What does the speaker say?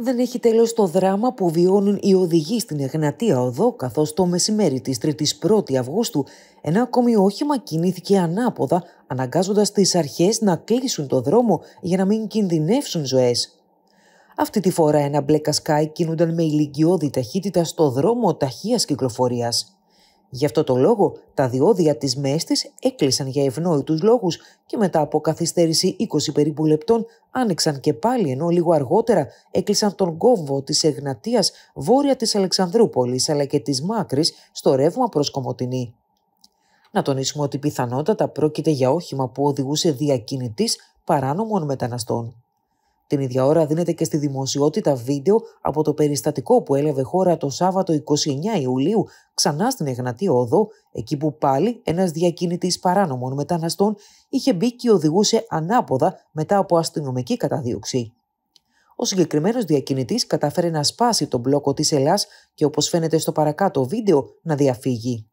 δεν έχει τέλο το δράμα που βιώνουν οι οδηγοί στην Εγνατία Οδό, καθώς το μεσημέρι της 1η η Αυγούστου ένα ακόμη όχημα κινήθηκε ανάποδα, αναγκάζοντας τις αρχές να κλείσουν το δρόμο για να μην κινδυνεύσουν ζωές. Αυτή τη φορά ένα μπλε κασκάι κινούνταν με ηλικιώδη ταχύτητα στο δρόμο ταχείας κυκλοφορίας. Γι' αυτό το λόγο τα διόδια της μέστης έκλεισαν για ευνόητους λόγους και μετά από καθυστέρηση 20 περίπου λεπτών άνοιξαν και πάλι ενώ λίγο αργότερα έκλεισαν τον κόμβο της Εγνατίας βόρεια της Αλεξανδρούπολης αλλά και της Μάκρης στο ρεύμα προς Κομωτινή. Να τονίσουμε ότι πιθανότατα πρόκειται για όχημα που οδηγούσε διακινητής παράνομων μεταναστών. Την ίδια ώρα δίνεται και στη δημοσιότητα βίντεο από το περιστατικό που έλαβε χώρα το Σάββατο 29 Ιουλίου ξανά στην Εγνατή Οδό, εκεί που πάλι ένας διακίνητης παράνομων μεταναστών είχε μπει και οδηγούσε ανάποδα μετά από αστυνομική καταδίωξη. Ο συγκεκριμένος διακινητής κατάφερε να σπάσει τον μπλόκο της Ελλάς και όπως φαίνεται στο παρακάτω βίντεο να διαφύγει.